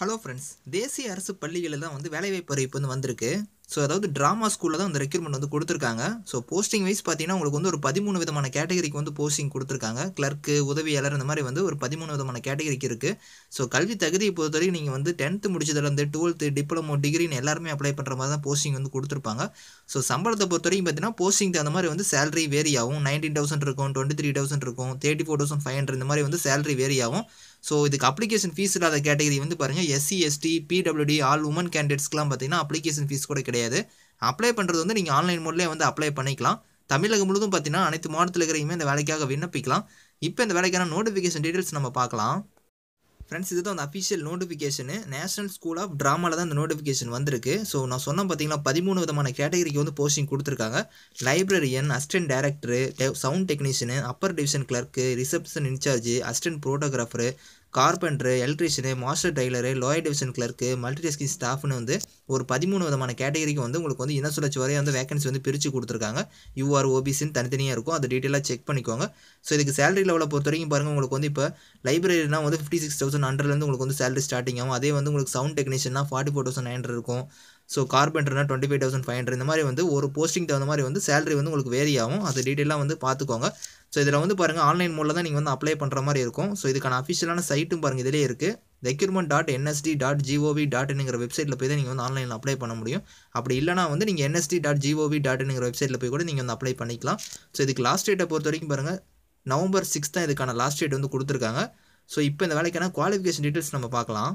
hello friends தேசிய அரசு பள்ளிகளில் தான் வந்து வேலைவாய்ப்பு அறிவிப்பு வந்து வந்திருக்கு ஸோ அதாவது ட்ராமா ஸ்கூலில் தான் அந்த ரெக்யூர்மெண்ட் வந்து கொடுத்துருக்காங்க ஸோ போஸ்டிங் வைஸ் பார்த்தீங்கன்னா உங்களுக்கு வந்து ஒரு பதிமூணு விதமான கேட்டகரிக்கு வந்து போஸ்டிங் கொடுத்துருக்காங்க கிளர்க்கு உதவியாளர் இந்த மாதிரி வந்து ஒரு பதிமூணு விதமான கேட்டகரிக்கு இருக்குது ஸோ கல்வி தகுதியை பொறுத்தவரைக்கும் நீங்கள் வந்து டென்த்து முடிச்சதுலேருந்து டுவெல்த்து டிப்ளமோ டிகிரின்னு எல்லாருமே அப்ளை பண்ணுற மாதிரி தான் போஸ்டிங் வந்து கொடுத்துருப்பாங்க ஸோ சம்பளத்தை பொறுத்த வரைக்கும் பார்த்தீங்கன்னா போஸ்டிங் தகுந்த மாதிரி வந்து சேலரி வேரி ஆகும் நைன்டீன் தௌசண்ட் இருக்கும் டுவெண்ட்டி த்ரீ தௌசண்ட் இருக்கும் thirty four thousand five hundred இந்த மாதிரி வந்து சேலரி வேரி ஆகும் ஸோ இதுக்கு அப்ளிகேஷன் ஃபீஸ் இல்லாத கேட்டகரி வந்து பாருங்கள் SC ST PWD all women கேண்டிடேட்ஸ்க்கெலாம் பார்த்தீங்கன்னா அப்ளிகேஷன் ஃபீஸ் கூட கிடையாது அப்ளை பண்ணுறது வந்து நீங்கள் ஆன்லைன் மோட்லேயே வந்து அப்ளை பண்ணிக்கலாம் தமிழகம் முழுதும் பார்த்தீங்கன்னா அனைத்து மாவட்டத்தில் இருக்கிறையுமே இந்த வேலைக்காக விண்ணப்பிக்கலாம் இப்போ இந்த வேலைக்கான நோட்டிஃபிகேஷன் டீட்டெயில்ஸ் நம்ம பார்க்கலாம் ஃப்ரெண்ட்ஸ் இது தான் அந்த official notification national school of ட்ராமாவில் தான் இந்த நோட்டிஃபிகேஷன் வந்திருக்கு ஸோ நான் சொன்ன பார்த்தீங்கன்னா பதிமூணு விதமான கேட்டகரிக்கு வந்து போஸ்டிங் கொடுத்துருக்காங்க librarian assistant director sound technician upper division clerk reception incharge assistant photographer carpenter electrician master tailor lower division clerk multitasking ஸ்டாஃப்னு வந்து ஒரு பதிமூணு விதமான கேட்டகரிக்கு வந்து உங்களுக்கு வந்து இன சுழற்சி வரையும் வந்து வேகன்சி வந்து பிரித்து கொடுத்துருக்காங்க யூஆர் ஓபிசின்னு தனித்தனியாக இருக்கும் அந்த டீட்டெயிலாக செக் பண்ணிக்கோங்க ஸோ இதுக்கு சேலரி லெவலை பொறுத்த வரைக்கும் பாருங்கள் உங்களுக்கு வந்து இப்போ லைப்ரரினா வந்து ஃபிஃப்டி சிக்ஸ் தௌசண்ட் ஹண்ட்ரட்லேருந்து உங்களுக்கு வந்து சேலரி ஸ்டார்டிங் ஆகும் அதே வந்து உங்களுக்கு சவுண்ட் டெக்னீஷியன்னா ஃபார்ட்டி ஃபோர் தௌசண்ட் நைன் இருக்கும் ஸோ கார்பெண்டர்னா twenty five thousand five hundred இந்த மாதிரி வந்து ஒரு போஸ்டிங் தகுந்த மாதிரி வந்து சேலரி வந்து உங்களுக்கு வேரி ஆகும் அது டீட்டெயிலாக வந்து பார்த்துக்கோங்க ஸோ இதில் வந்து பாருங்கள் ஆன்லைன் மூலம் தான் நீங்கள் வந்து அப்ளை பண்ணுற மாதிரி இருக்கும் ஸோ இதுக்கான அஃபிஷியலான சைட்டும் பாருங்கள் இதிலே இருக்குது recruitment dot NSD dot GOV dot என்கிற வெப்சைட்டில் போய் தான் நீங்கள் வந்து ஆன்லைனில் அப்ளை பண்ண முடியும் அப்படி இல்லைனா வந்து நீங்கள் என்எஸ்டி டாட் ஜிஓவி டாட் என்கிற வெப்சைட்டில் போய் கூட நீங்கள் வந்து அப்ளை பண்ணிக்கலாம் ஸோ இதுக்கு லாஸ்ட் டேட்டை பொறுத்த வரைக்கும் பாருங்கள் நவம்பர் சிக்ஸ் தான் இதுக்கான லாஸ்ட் டேட் வந்து கொடுத்துருக்காங்க ஸோ இப்போ இந்த வேலைக்கான குவாலிஃபிகேஷன் டீட்டெயில்ஸ் நம்ம பார்க்கலாம்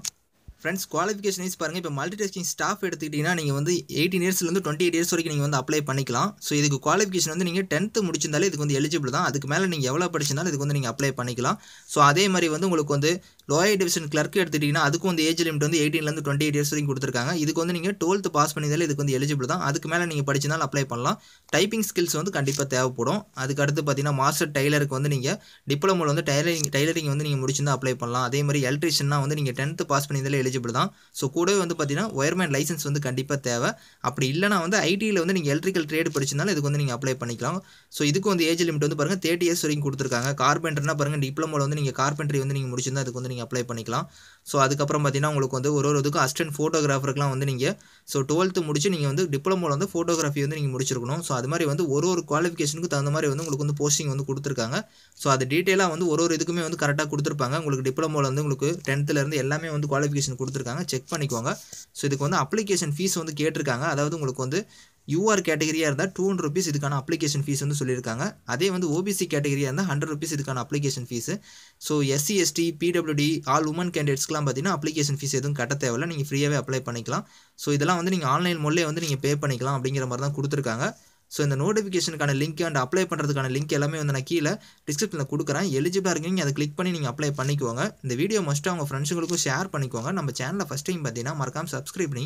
ஃப்ரெண்ட்ஸ் குவாலிஃபிகேஷன் வைஸ் பாருங்கள் இப்போ மல்டி டாஸ்கிங் ஸ்டாஃப் எடுத்துக்கிட்டிங்கன்னா நீங்கள் வந்து எயிட்டீன் இயர்ஸ்லேருந்து டுவெண்ட்டி எயிட் இயர்ஸ் வரைக்கும் நீங்கள் வந்து அப்ளை பண்ணிக்கலாம் ஸோ இதுக்கு குவாலிஃபிகேஷன் வந்து நீங்கள் டென்த்து முடிச்சிருந்தாலே இதுக்கு வந்து எலிஜிபிள் தான் அதுக்கு மேலே நீங்கள் எவ்வளோ படிச்சிருந்தாலும் இதுக்கு வந்து நீங்கள் அப்ளை பண்ணிக்கலாம் ஸோ அதே மாதிரி வந்து உங்களுக்கு வந்து லோயர் டிவிஷன் கிளர்க் எடுத்துகிட்டிங்கன்னா அதுக்கும் வந்து ஏஜ் லிமிட் வந்து எயிட்டீன்லேருந்து டுவெண்ட்டி எயிட் இயர்ஸ் வரைக்கும் கொடுத்துருக்காங்க இதுக்கு வந்து நீங்கள் டுவெல்த்து பாஸ் பண்ணியிருந்தாலே இதுக்கு வந்து எலிஜிபிள் தான் அதுக்கு மேலே நீங்கள் படிச்சிருந்தாலும் அப்ளை பண்ணலாம் டைப்பிங் ஸ்கில்ஸ் வந்து கண்டிப்பாக தேவைப்படும் அதுக்கு அடுத்து பார்த்தீங்கன்னா மாஸ்டர் டைலருக்கு வந்து நீங்கள் டிப்ளமோவில் வந்து டைலரிங் டைலரிங் வந்து நீங்கள் முடிச்சிருந்தால் அப்ளை பண்ணலாம் அதே மாதிரி எலக்ட்ரிஷன்னா வந்து நீங்கள் டென்த்து பாஸ் பண்ணியிருந்தாலே எலிஜிபிள் தான் ஸோ கூடவே வந்து பார்த்திங்கன்னா ஒயர்மேன் லைசன்ஸ் வந்து கண்டிப்பாக தேவை அப்படி இல்லைனா வந்து ஐடியில் வந்து நீங்கள் எலக்ட்ரிக்கல் ட்ரேடு படிச்சிருந்தாலும் இதுக்கு வந்து நீங்கள் அப்ளை பண்ணிக்கலாம் ஸோ இதுக்கு வந்து ஏஜ் லிமிட் வந்து பாருங்கள் தேர்ட்டி இயர்ஸ் வரைக்கும் கொடுத்துருக்காங்க கார்பெண்டர்னா பாருங்கள் டிப்ளமோவில் வந்து நீங்கள் கார்பெண்டரி வந்து நீங்கள் முடிச்சிருந்தால் அதுக்கு வந்து நீங்கள் அப்ளை பண்ணிக்கலாம் ஸோ அதுக்கப்புறம் பார்த்தீங்கன்னா உங்களுக்கு வந்து ஒரு ஒரு இதுக்கும் அஸ்டன்ட் ஃபோட்டோகிராஃபருக்குலாம் வந்து நீங்கள் ஸோ டுவெல்த்து முடிச்சு நீங்கள் வந்து டிப்ளமோவில் வந்து ஃபோட்டோகிராஃபி வந்து நீங்கள் முடிச்சிருக்கணும் ஸோ அது மாதிரி வந்து ஒரு ஒரு குவாலிஃபிகேஷனுக்கு தகுந்த மாதிரி வந்து உங்களுக்கு வந்து போஸ்டிங் வந்து கொடுத்துருக்காங்க ஸோ அது டீட்டெயிலாக வந்து ஒரு ஒரு இதுக்குமே வந்து கரெக்டாக கொடுத்துருப்பாங்க உங்களுக்கு டிப்ளமோவில் வந்து உங்களுக்கு டென்த்துலேருந்து எல்லாமே வந்து குவாலிஃபிகேஷன் கொடுத்துருக்காங்க செக் பண்ணிக்கோங்க ஸோ இதுக்கு வந்து அப்ளிகேஷன் ஃபீஸ் வந்து கேட்டிருக்காங்க அதாவது உங்களுக்கு வந்து யூஆர் கேட்டகரியாக இருந்தால் டூ ஹண்ட்ரட் ருபீஸ் இதுக்கான அப்ளிகேஷன் ஃபீஸ் வந்து சொல்லியிருக்காங்க அதே வந்து ஓபிசி கேட்டகரியாக இருந்தால் ஹண்ட்ரட் ருபீஸ் இதுக்கான application fees so SC ST PWD all women கேண்டிடேட்ஸ்க்குலாம் பார்த்தீங்கன்னா அப்ளிகேஷன் ஃபீஸ் எதுவும் கட்ட தேவையில்லை நீங்கள் ஃப்ரீயாகவே அப்ளை பண்ணிக்கலாம் ஸோ இதெல்லாம் வந்து நீங்கள் ஆன்லைன் மூலியே வந்து நீங்கள் பே பண்ணிக்கலாம் அப்படிங்கிற மாதிரி தான் கொடுத்துருக்காங்க ஸோ இந்த நோட்டிஃபிகேஷனுக்கான லிங்க் அண்ட் அப்ளை பண்ணுறதுக்கான லிங்க் எல்லாமே வந்து நான் கீழே டிஸ்கிரிப்ஷனில் கொடுக்குறேன் எலிஜிபிளாக இருக்கீங்க அதை கிளிக் பண்ணி நீங்கள் அப்ளை பண்ணிக்குவாங்க இந்த வீடியோ மஸ்ட்டு அவங்க ஃப்ரெண்ட்ஸுங்களுக்கும் ஷேர் பண்ணிக்கோங்க நம்ம சேனலில் ஃபஸ்ட் டைம் பார்த்தீங்கன்னா மறக்காமல் சப்ஸ்கிரைப் பண்ணி